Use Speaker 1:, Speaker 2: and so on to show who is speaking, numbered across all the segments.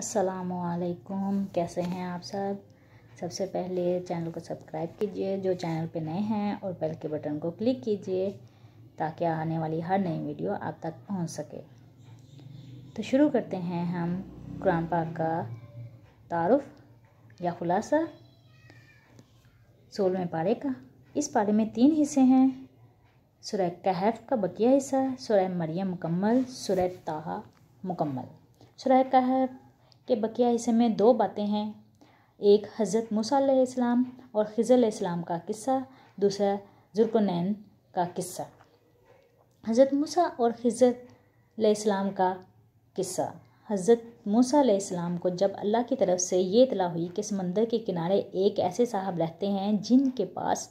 Speaker 1: असलकुम कैसे हैं आप सब सबसे पहले चैनल को सब्सक्राइब कीजिए जो चैनल पे नए हैं और बेल के बटन को क्लिक कीजिए ताकि आने वाली हर नई वीडियो आप तक पहुंच सके तो शुरू करते हैं हम कुरान पाक का तारफ़ या ख़ुलासा सोलवें पारे का इस पारे में तीन हिस्से हैं सुरह कहफ का बकिया हिस्सा सुरह मरियम मुकम्मल सुरह ताहा मुकम्मल शुरह कहफ के बकिया हिस्से में दो बातें हैं एक हज़रत मूसा और खिज़ल इस्लाम का किस्सा दूसरा जुर्कनैन का किस्सा हज़रत मूसा और खिज़त इस्लाम का किस्सा हज़रत मूसा इस्लाम को जब अल्लाह की तरफ से ये इतला हुई कि समंदर के किनारे एक ऐसे साहब रहते हैं जिनके पास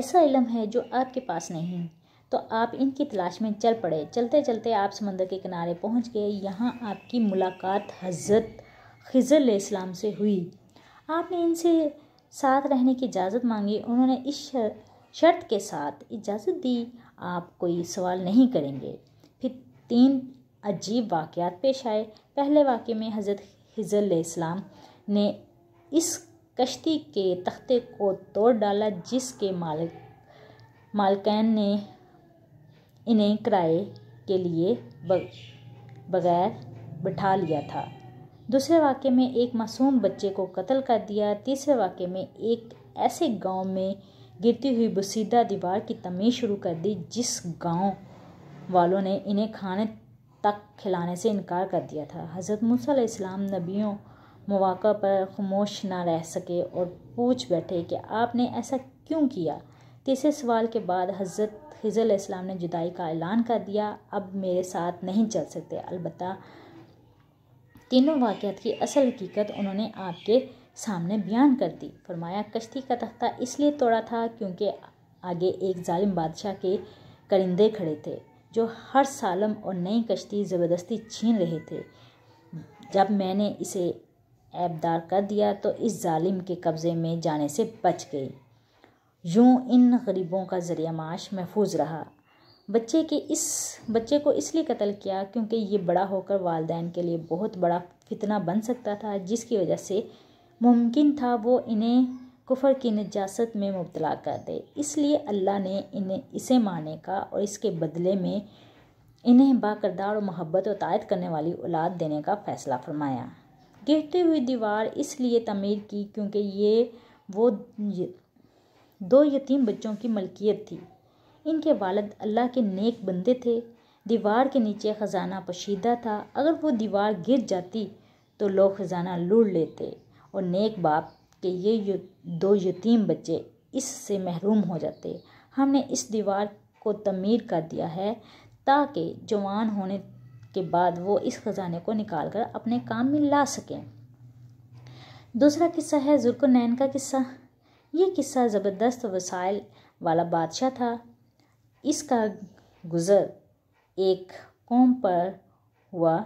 Speaker 1: ऐसा इलम है जो आपके पास नहीं तो आप इनकी तलाश में चल पड़े चलते चलते आप समंदर के किनारे पहुंच गए यहाँ आपकी मुलाकात हज़रत खिजर इस्लाम से हुई आपने इनसे साथ रहने की इजाज़त मांगी उन्होंने इस शर्त के साथ इजाज़त दी आप कोई सवाल नहीं करेंगे फिर तीन अजीब वाक़ात पेश आए पहले वाक़े में हज़रत हिजल इस्लाम ने इस कश्ती के तख्ते को तोड़ डाला जिसके मालिक मालकैन ने इन्हें किराए के लिए बगैर बैठा लिया था दूसरे वाक्य में एक मासूम बच्चे को कत्ल कर दिया तीसरे वाक्य में एक ऐसे गांव में गिरती हुई बसीदा दीवार की तमीज शुरू कर दी जिस गांव वालों ने इन्हें खाने तक खिलाने से इनकार कर दिया था हज़रत मूसम नबियों मौक़ा पर खामोश ना रह सके और पूछ बैठे कि आपने ऐसा क्यों किया तीसरे सवाल के बाद हज़रत हिजल इस्लाम ने जुदाई का ऐलान कर दिया अब मेरे साथ नहीं चल सकते अलबत्ता तीनों वाक़ात की असल हकीकत उन्होंने आपके सामने बयान कर दी फरमाया कश्ती का तख्ता इसलिए तोड़ा था क्योंकि आगे एक जालिम बादशाह के करिंदे खड़े थे जो हर सालम और नई कश्ती ज़बरदस्ती छीन रहे थे जब मैंने इसे ऐबदार कर दिया तो इस जालिम के कब्ज़े में जाने से बच गई यूँ इन गरीबों का ज़रिया माश महफूज रहा बच्चे के इस बच्चे को इसलिए कत्ल किया क्योंकि ये बड़ा होकर वालदेन के लिए बहुत बड़ा फितना बन सकता था जिसकी वजह से मुमकिन था वो इन्हें कुफर की निजात में मुबतला कर दे इसलिए अल्लाह ने इन्हें इसे मारने का और इसके बदले में इन्हें बाकरदार और मोहब्बत और तायद करने वाली औलाद देने का फ़ैसला फरमाया गिरती हुई दीवार इसलिए तमीर की क्योंकि ये वो दो यतीम बच्चों की मलकियत थी इनके वालद अल्लाह के नेक बंदे थे दीवार के नीचे ख़जाना पशीदा था अगर वो दीवार गिर जाती तो लोग ख़जाना लूट लेते और नेक बाप के ये यु, दो यतीम बच्चे इससे महरूम हो जाते हमने इस दीवार को तमीर कर दिया है ताकि जवान होने के बाद वो इस ख़जाने को निकाल कर अपने काम में ला सकें दूसरा किस्सा है जुल्कर नैन का किस्सा ये किस्सा ज़बरदस्त वसाइल वाला बादशाह था इसका गुज़र एक कौम पर हुआ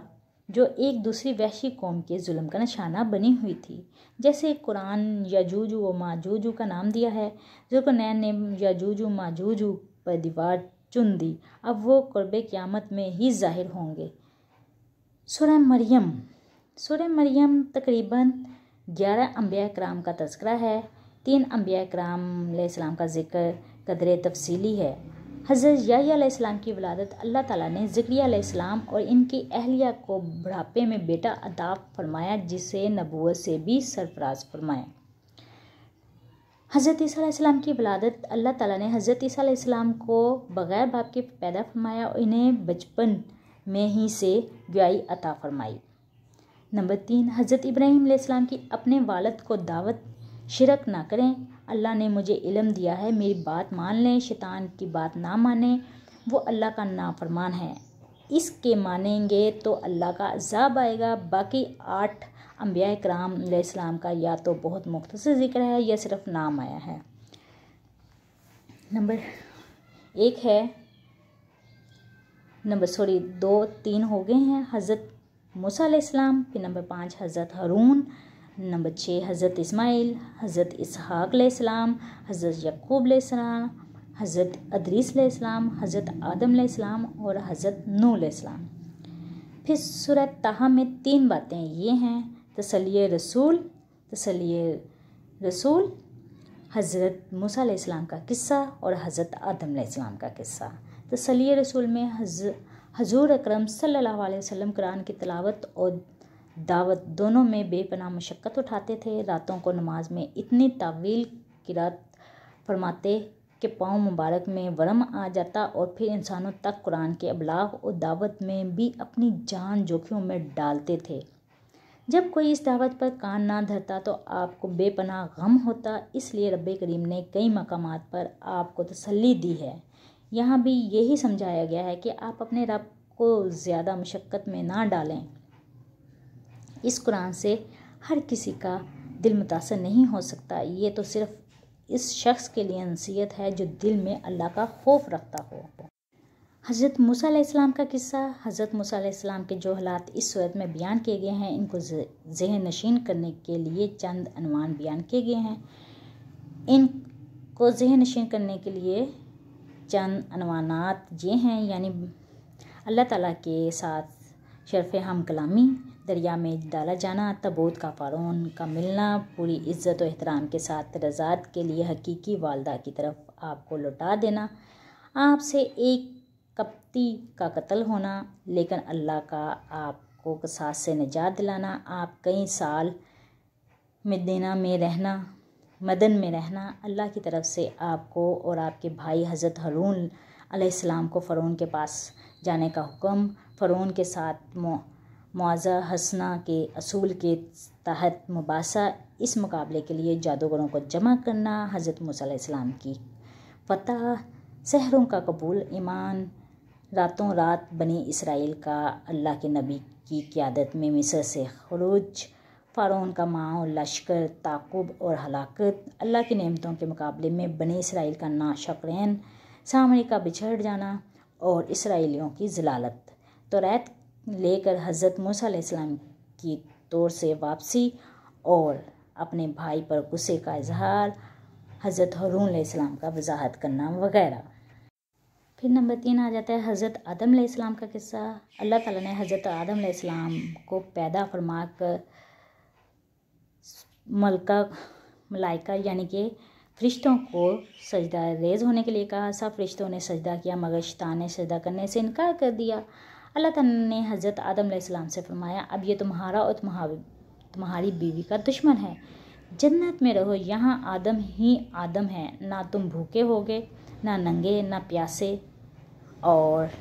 Speaker 1: जो एक दूसरी वैशी कौम के जुल्म का निशाना बनी हुई थी जैसे कुरान या जूजू व माजूजू का नाम दिया है जुल्कनैन ने याजूजू माजूजू पर दीवार चुन दी अब वो क़ुरब क़्यामत में ही ज़ाहिर होंगे सुरह मरियम सुरह मरियम तकरीबन ग्यारह अम्बिया कराम का तस्करा है तीन अम्बिया कराम का ज़िक्र कदर तफसीली है हज़रत याहीसम की वलादत अल्लाह ताला ने ज़िक्रियालाम और इनकी अहलिया को बुढ़ापे में बेटा अता फरमाया जिसे नबूत से भी सरफराज फरमाया हज़रत ईसीम की वलादत अल्लाह ताला ने हज़रत ईसीम को बग़ैर बाप के पैदा फरमाया और इन्हें बचपन में ही से गई अता फरमाई नंबर तीन हज़रत इब्राहीम की अपने वालद को दावत शिरक ना करें अल्लाह ने मुझे इलम दिया है मेरी बात मान लें शैतान की बात ना माने वो अल्लाह का नाफरमान है इसके मानेंगे तो अल्लाह का अजाब आएगा बाकी आठ अम्बिया कराम का या तो बहुत मुख्तर ज़िक्र है या सिर्फ नाम आया है नंबर एक है नंबर सॉरी दो तीन हो गए हैं हज़रत मूसा फिर नंबर पाँच हज़रत हरून नंबर छः हज़रत इसमाइल हज़रत इसहाक़लाम हज़रत यकूब हज़रत अदरीसम हज़रत आदम और हज़रत नू फिर सूरत तहा में तीन बातें ये हैं तसली रसूल तसली रसूल हज़रत मूसम का किस्सा और हज़रत आदम का किस्सा तसली रसूल में हज़ हजूर अकरम सल अलैहि वसल्लम कुरान की तलावत और दावत दोनों में बेपना मशक्क़त उठाते थे रातों को नमाज में इतनी तावील किरात फरमाते कि पाँव मुबारक में वरम आ जाता और फिर इंसानों तक कुरान के अबलाग और दावत में भी अपनी जान जोखिम में डालते थे जब कोई इस दावत पर कान ना धरता तो आपको बेपनाह गम होता इसलिए रब करीम ने कई मकाम पर आपको तसल्ली दी है यहाँ भी यही समझाया गया है कि आप अपने रब को ज़्यादा मशक्क़त में ना डालें इस कुरान से हर किसी का दिल मुतासर नहीं हो सकता ये तो सिर्फ इस शख्स के लिए नसीहत है जो दिल में अल्लाह का खौफ रखता हो हज़रत मूसा इस्लाम का किस्सा हज़रत मूसा इस्लाम के जो हालात इस सूरत में बयान किए गए हैं इनको जहन नशीन करने के लिए चंद अनवान बयान किए गए हैं इनको जहन नशीन करने के लिए चंद अनवानात ये हैं यानी अल्लाह ताला के साथ शर्फ़ हम कलामी दरिया में डाला जाना तबूत का फ़ारोन का मिलना पूरी इज़्ज़त और अहतराम के साथ रज़ात के लिए हकीकी वालदा की तरफ आपको लौटा देना आपसे एक कपती का कत्ल होना लेकिन अल्लाह का आपको कसास से निजात दिलाना आप कई साल मदीना में रहना मदन में रहना अल्लाह की तरफ से आपको और आपके भाई हज़रत हरून अलैहिस्सलाम को फ़रून के पास जाने का हुक्म फ़रौन के साथ मुआवजा हंसना के असूल के तहत मुबासा इस मुकाबले के लिए जादूगरों को जमा करना हज़रत मूसम की फतह शहरों का कबूल ईमान रातों रात बनी इसराइल का अल्लाह के नबी की क्यादत में मिस्र से खरूज फ़ारोन का माओ लश्कर ताकुब और हलाकत अल्लाह की नेमतों के मुकाबले में बने इसराइल का नाशकरैन सामने का बिछड़ जाना और इसराइलियों की जलालत तो रैत लेकर हज़रत मूसम की तौर से वापसी और अपने भाई पर गुस्से का इजहार हज़रत हरून इस्लाम का वजाहत करना वगैरह फिर नंबर तीन आ जाता है हज़रत आदम इस्लाम का किस्सा अल्लाह ताला ने हज़रत आदम इस्लाम को पैदा फरमा कर मलका मलाइका यानी कि फरिश्तों को सजदा रेज होने के लिए कहा सब फरिश्तों ने सजदा किया मगर शैतान ने सजदा करने से इनकार कर दिया अल्लाह ताला ने हज़रत आदम सलाम से फरमाया अब ये तुम्हारा और तुम्हारी तुम्हारी बीवी का दुश्मन है जन्नत में रहो यहाँ आदम ही आदम है ना तुम भूखे होगे ना नंगे ना प्यासे और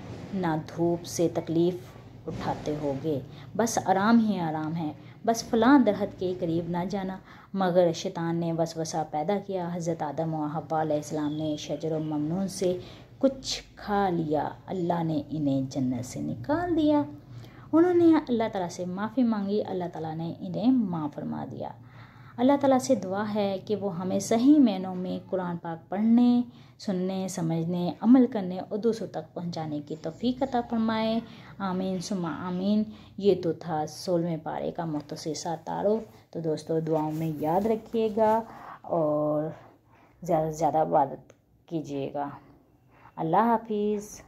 Speaker 1: ना धूप से तकलीफ़ उठाते होगे बस आराम ही आराम है बस फलां दरहत के करीब ना जाना मगर शैतान ने वसवसा पैदा किया हज़रत आदम व ने शजर ममनून से कुछ खा लिया अल्लाह ने इन्हें जन्नत से निकाल दिया उन्होंने अल्लाह ताला से माफ़ी मांगी अल्लाह ताला ने इन्हें माँ फरमा दिया अल्लाह ताला से दुआ है कि वो हमें सही मैनों में कुरान पाक पढ़ने सुनने समझने अमल करने और दूसरों तक पहुंचाने की तोफ़ी अता फरमाए आमीन सुमा आमीन ये तो था सोलहवें पारे का मुख्तर तारो तो दोस्तों दुआओं में याद रखिएगा और ज़्यादा से ज़्यादा इबादत कीजिएगा अल्लाह हाफिज़